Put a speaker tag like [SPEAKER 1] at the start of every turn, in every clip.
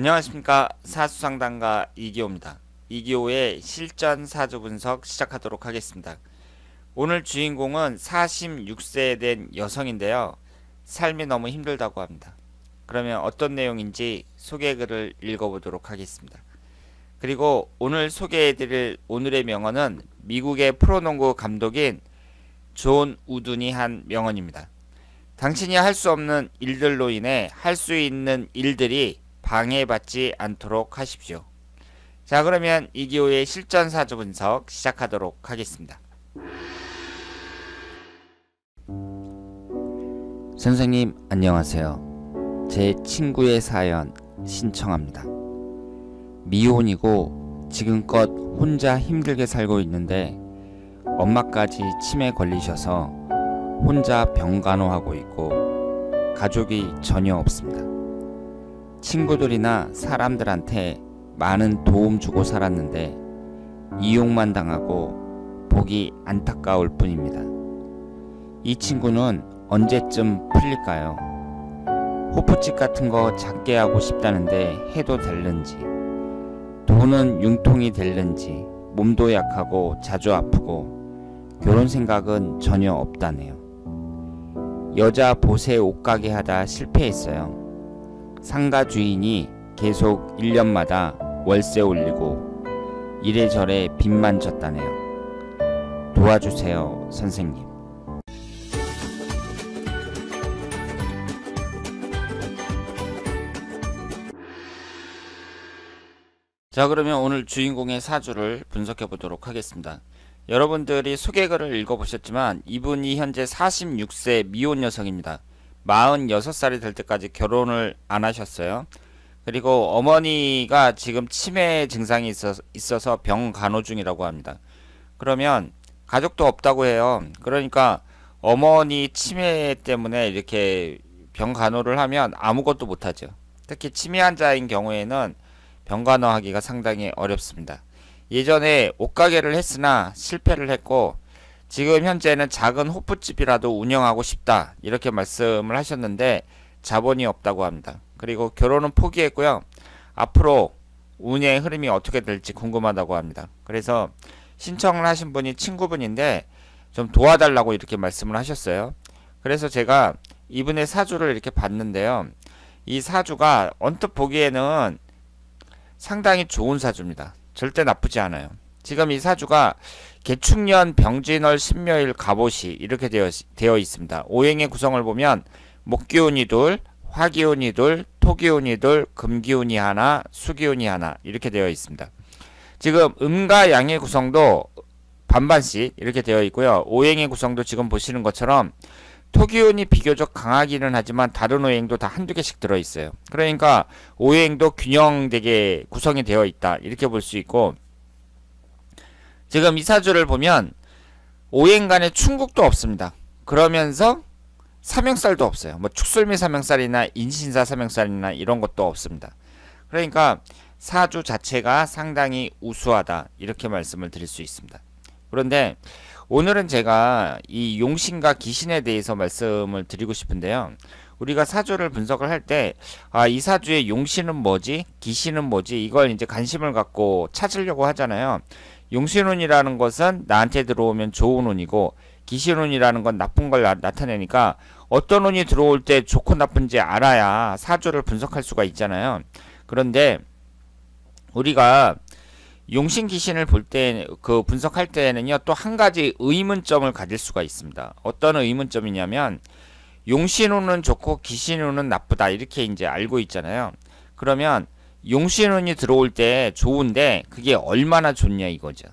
[SPEAKER 1] 안녕하십니까 사수상담가 이기호입니다. 이기호의 실전 사주 분석 시작하도록 하겠습니다. 오늘 주인공은 46세에 된 여성인데요. 삶이 너무 힘들다고 합니다. 그러면 어떤 내용인지 소개글을 읽어보도록 하겠습니다. 그리고 오늘 소개해드릴 오늘의 명언은 미국의 프로농구 감독인 존 우둔이 한 명언입니다. 당신이 할 수 없는 일들로 인해 할 수 있는 일들이 방해받지 않도록 하십시오. 자 그러면 이기호의 실전 사주 분석 시작하도록 하겠습니다. 선생님 안녕하세요. 제 친구의 사연 신청합니다. 미혼이고 지금껏 혼자 힘들게 살고 있는데 엄마까지 치매 걸리셔서 혼자 병간호하고 있고 가족이 전혀 없습니다. 친구들이나 사람들한테 많은 도움 주고 살았는데 이용만 당하고 보기 안타까울 뿐입니다. 이 친구는 언제쯤 풀릴까요? 호프집 같은 거 작게 하고 싶다는데 해도 될는지 돈은 융통이 될는지 몸도 약하고 자주 아프고 결혼 생각은 전혀 없다네요. 여자 보세 옷가게 하다 실패했어요. 상가 주인이 계속 1년마다 월세 올리고 이래저래 빚만 졌다네요. 도와주세요, 선생님. 자, 그러면 오늘 주인공의 사주를 분석해 보도록 하겠습니다. 여러분들이 소개글을 읽어보셨지만 이분이 현재 46세 미혼 여성입니다. 46살이 될 때까지 결혼을 안 하셨어요. 그리고 어머니가 지금 치매 증상이 있어서, 있어서 병 간호 중이라고 합니다. 그러면 가족도 없다고 해요. 그러니까 어머니 치매 때문에 이렇게 병 간호를 하면 아무것도 못하죠. 특히 치매 환자인 경우에는 병 간호하기가 상당히 어렵습니다. 예전에 옷가게를 했으나 실패를 했고 지금 현재는 작은 호프집이라도 운영하고 싶다 이렇게 말씀을 하셨는데 자본이 없다고 합니다. 그리고 결혼은 포기했고요. 앞으로 운의 흐름이 어떻게 될지 궁금하다고 합니다. 그래서 신청을 하신 분이 친구분인데 좀 도와달라고 이렇게 말씀을 하셨어요. 그래서 제가 이분의 사주를 이렇게 봤는데요. 이 사주가 언뜻 보기에는 상당히 좋은 사주입니다. 절대 나쁘지 않아요. 지금 이 사주가 개축년 병진월 신묘일 갑옷이 이렇게 되어, 되어 있습니다. 오행의 구성을 보면 목기운이 둘, 화기운이 둘, 토기운이 둘, 금기운이 하나, 수기운이 하나 이렇게 되어 있습니다. 지금 음과 양의 구성도 반반씩 이렇게 되어 있고요. 오행의 구성도 지금 보시는 것처럼 토기운이 비교적 강하기는 하지만 다른 오행도 다 한두 개씩 들어있어요. 그러니까 오행도 균형되게 구성이 되어 있다 이렇게 볼 수 있고 지금 이사주를 보면 오행간에 충국도 없습니다. 그러면서 삼형살도 없어요. 뭐 축술미 삼형살이나 인신사 삼형살이나 이런 것도 없습니다. 그러니까 사주 자체가 상당히 우수하다 이렇게 말씀을 드릴 수 있습니다. 그런데 오늘은 제가 이 용신과 귀신에 대해서 말씀을 드리고 싶은데요. 우리가 사주를 분석을 할 때 아 이 사주의 용신은 뭐지? 귀신은 뭐지? 이걸 이제 관심을 갖고 찾으려고 하잖아요. 용신운이라는 것은 나한테 들어오면 좋은 운이고 기신운이라는 건 나쁜 걸 나, 타내니까 어떤 운이 들어올 때 좋고 나쁜지 알아야 사주를 분석할 수가 있잖아요. 그런데 우리가 용신 기신을 볼 때 그 분석할 때는요 에또한 가지 의문점을 가질 수가 있습니다. 어떤 의문점이냐면 용신운은 좋고 기신운은 나쁘다 이렇게 이제 알고 있잖아요. 그러면 용신혼이 들어올 때 좋은데 그게 얼마나 좋냐 이거죠.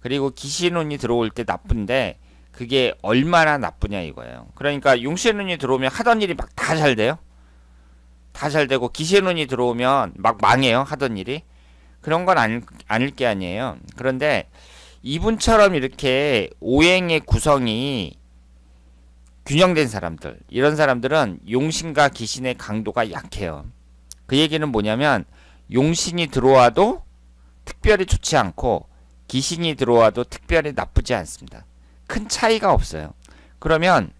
[SPEAKER 1] 그리고 기신혼이 들어올 때 나쁜데 그게 얼마나 나쁘냐 이거예요. 그러니까 용신혼이 들어오면 하던 일이 막 다 잘 돼요. 다 잘 되고 기신혼이 들어오면 막 망해요 하던 일이. 그런 건 아닐, 아닐 게 아니에요. 그런데 이분처럼 이렇게 오행의 구성이 균형된 사람들 이런 사람들은 용신과 기신의 강도가 약해요. 그 얘기는 뭐냐면 용신이 들어와도 특별히 좋지 않고 귀신이 들어와도 특별히 나쁘지 않습니다. 큰 차이가 없어요. 그러면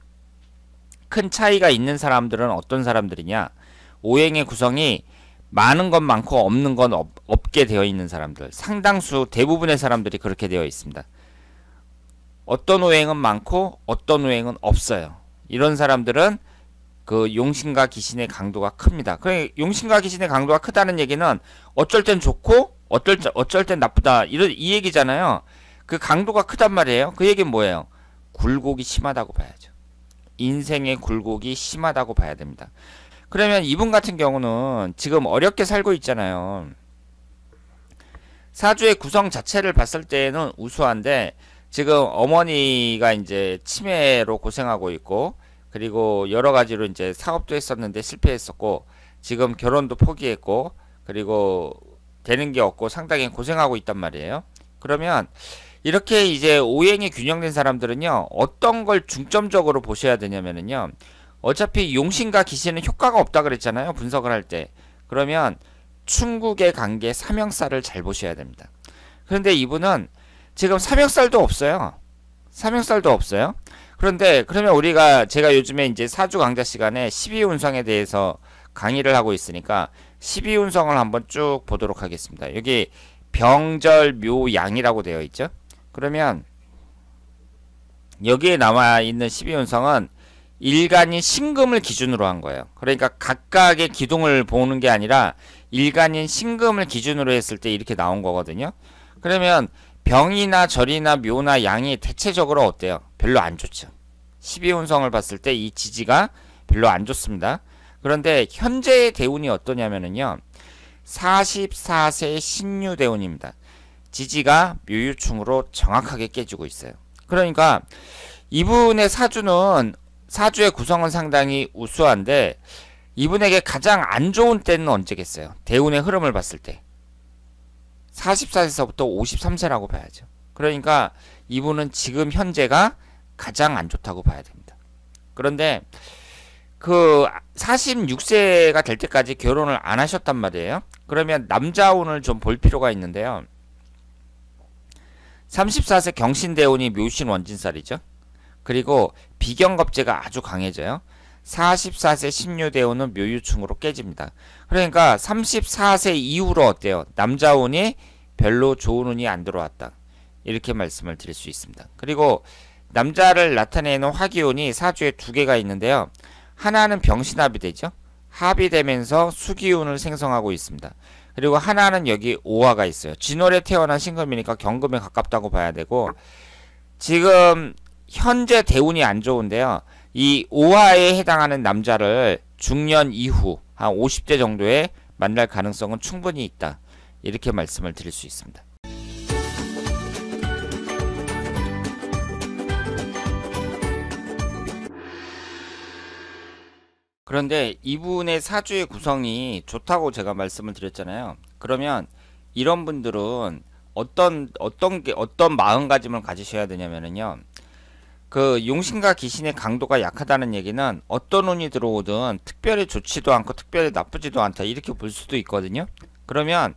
[SPEAKER 1] 큰 차이가 있는 사람들은 어떤 사람들이냐 오행의 구성이 많은 건 많고 없는 건 없, 없게 되어 있는 사람들 상당수 대부분의 사람들이 그렇게 되어 있습니다. 어떤 오행은 많고 어떤 오행은 없어요. 이런 사람들은 그 용신과 귀신의 강도가 큽니다. 그 용신과 귀신의 강도가 크다는 얘기는 어쩔 땐 좋고 어쩔 어쩔 땐 나쁘다 이런 이 얘기잖아요. 그 강도가 크단 말이에요. 그 얘기는 뭐예요? 굴곡이 심하다고 봐야죠. 인생의 굴곡이 심하다고 봐야 됩니다. 그러면 이분 같은 경우는 지금 어렵게 살고 있잖아요. 사주의 구성 자체를 봤을 때는 우수한데 지금 어머니가 이제 치매로 고생하고 있고 그리고 여러 가지로 이제 사업도 했었는데 실패했었고 지금 결혼도 포기했고 그리고 되는 게 없고 상당히 고생하고 있단 말이에요. 그러면 이렇게 이제 오행이 균형된 사람들은요 어떤 걸 중점적으로 보셔야 되냐면은요 어차피 용신과 기신은 효과가 없다 그랬잖아요 분석을 할 때 그러면 충국의 관계 삼형살을 잘 보셔야 됩니다 그런데 이분은 지금 삼형살도 없어요 삼형살도 없어요 그런데 그러면 우리가 제가 요즘에 이제 사주 강좌 시간에 12운성에 대해서 강의를 하고 있으니까 12운성을 한번 쭉 보도록 하겠습니다. 여기 병절 묘양이라고 되어 있죠. 그러면 여기에 남아 있는 12운성은 일간이 신금을 기준으로 한 거예요. 그러니까 각각의 기둥을 보는 게 아니라 일간인 신금을 기준으로 했을 때 이렇게 나온 거거든요. 그러면 병이나 절이나 묘나 양이 대체적으로 어때요? 별로 안 좋죠. 12운성을 봤을 때 이 지지가 별로 안 좋습니다. 그런데 현재의 대운이 어떠냐면요 44세 신유 대운입니다. 지지가 묘유충으로 정확하게 깨지고 있어요. 그러니까 이분의 사주는 사주의 구성은 상당히 우수한데 이분에게 가장 안 좋은 때는 언제겠어요? 대운의 흐름을 봤을 때. 44세서부터 53세라고 봐야죠. 그러니까 이분은 지금 현재가 가장 안 좋다고 봐야 됩니다. 그런데 그 46세가 될 때까지 결혼을 안 하셨단 말이에요. 그러면 남자운을 좀 볼 필요가 있는데요. 34세 경신대운이 묘신 원진살이죠. 그리고 비경겁제가 아주 강해져요. 44세 신유대운은 묘유충으로 깨집니다. 그러니까 34세 이후로 어때요? 남자 운이 별로 좋은 운이 안 들어왔다. 이렇게 말씀을 드릴 수 있습니다. 그리고 남자를 나타내는 화기운이 사주에 두 개가 있는데요. 하나는 병신합이 되죠. 합이 되면서 수기운을 생성하고 있습니다. 그리고 하나는 여기 오화가 있어요. 진월에 태어난 신금이니까 경금에 가깝다고 봐야 되고 지금 현재 대운이 안 좋은데요. 이 5화에 해당하는 남자를 중년 이후 한 50대 정도에 만날 가능성은 충분히 있다. 이렇게 말씀을 드릴 수 있습니다. 그런데 이분의 사주의 구성이 좋다고 제가 말씀을 드렸잖아요. 그러면 이런 분들은 어떤 어떤 게 어떤 마음가짐을 가지셔야 되냐면은요. 그 용신과 귀신의 강도가 약하다는 얘기는 어떤 운이 들어오든 특별히 좋지도 않고 특별히 나쁘지도 않다 이렇게 볼 수도 있거든요. 그러면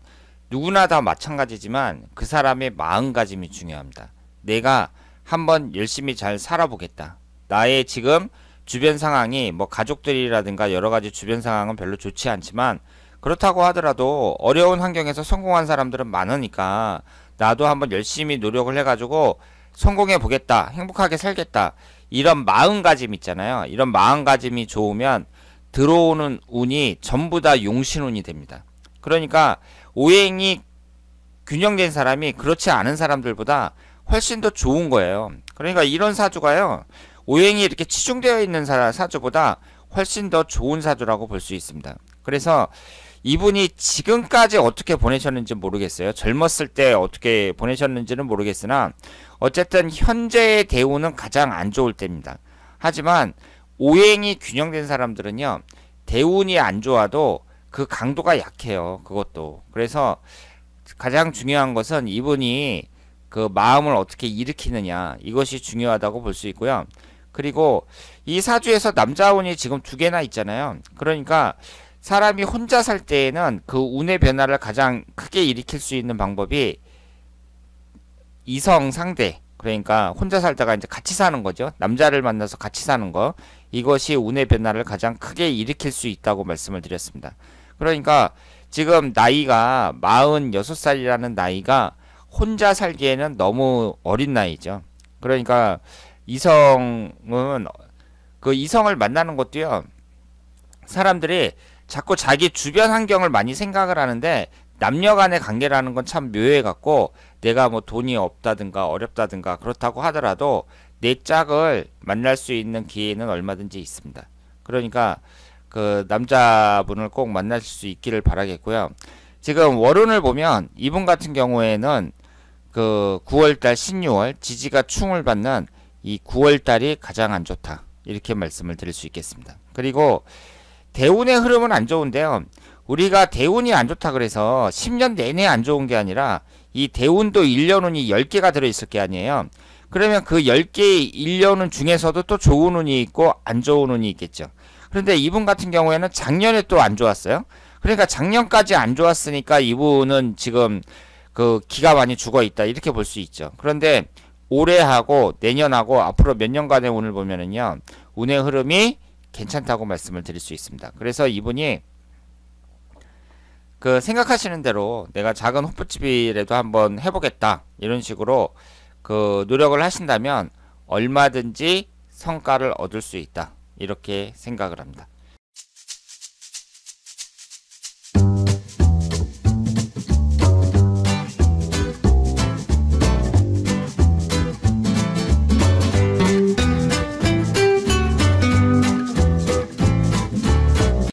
[SPEAKER 1] 누구나 다 마찬가지지만 그 사람의 마음가짐이 중요합니다. 내가 한번 열심히 잘 살아보겠다. 나의 지금 주변 상황이 뭐 가족들이라든가 여러 가지 주변 상황은 별로 좋지 않지만 그렇다고 하더라도 어려운 환경에서 성공한 사람들은 많으니까 나도 한번 열심히 노력을 해가지고 성공해 보겠다, 행복하게 살겠다, 이런 마음가짐 있잖아요. 이런 마음가짐이 좋으면 들어오는 운이 전부 다 용신운이 됩니다. 그러니까 오행이 균형된 사람이 그렇지 않은 사람들보다 훨씬 더 좋은 거예요. 그러니까 이런 사주가요. 오행이 이렇게 치중되어 있는 사주보다 훨씬 더 좋은 사주라고 볼 수 있습니다. 그래서 이분이 지금까지 어떻게 보내셨는지 모르겠어요. 젊었을 때 어떻게 보내셨는지는 모르겠으나 어쨌든 현재의 대우는 가장 안 좋을 때입니다. 하지만 오행이 균형된 사람들은요. 대운이 안 좋아도 그 강도가 약해요. 그것도. 그래서 가장 중요한 것은 이분이 그 마음을 어떻게 일으키느냐 이것이 중요하다고 볼 수 있고요. 그리고 이 사주에서 남자 운이 지금 두 개나 있잖아요. 그러니까 사람이 혼자 살 때에는 그 운의 변화를 가장 크게 일으킬 수 있는 방법이 이성 상대 그러니까 혼자 살다가 이제 같이 사는 거죠. 남자를 만나서 같이 사는 거. 이것이 운의 변화를 가장 크게 일으킬 수 있다고 말씀을 드렸습니다. 그러니까 지금 나이가 46살이라는 나이가 혼자 살기에는 너무 어린 나이죠. 그러니까 이성은 그 이성을 만나는 것도요. 사람들이 자꾸 자기 주변 환경을 많이 생각을 하는데 남녀 간의 관계라는 건 참 묘해 갖고 내가 뭐 돈이 없다든가 어렵다든가 그렇다고 하더라도 내 짝을 만날 수 있는 기회는 얼마든지 있습니다. 그러니까 그 남자분을 꼭 만날 수 있기를 바라겠고요. 지금 월운을 보면 이분 같은 경우에는 그 9월달 1 6월 지지가 충을 받는 이 9월달이 가장 안 좋다 이렇게 말씀을 드릴 수 있겠습니다. 그리고 대운의 흐름은 안 좋은데요. 우리가 대운이 안 좋다 그래서 10년 내내 안 좋은 게 아니라 이 대운도 일년운이 10개가 들어있을 게 아니에요. 그러면 그 10개의 1년운 중에서도 또 좋은 운이 있고 안 좋은 운이 있겠죠. 그런데 이분 같은 경우에는 작년에 또 안 좋았어요. 그러니까 작년까지 안 좋았으니까 이분은 지금 그 기가 많이 죽어 있다 이렇게 볼 수 있죠. 그런데 올해하고 내년하고 앞으로 몇 년간의 운을 보면은요. 운의 흐름이 괜찮다고 말씀을 드릴 수 있습니다. 그래서 이분이 그 생각하시는 대로 내가 작은 호프집이라도 한번 해보겠다 이런 식으로 그 노력을 하신다면 얼마든지 성과를 얻을 수 있다 이렇게 생각을 합니다.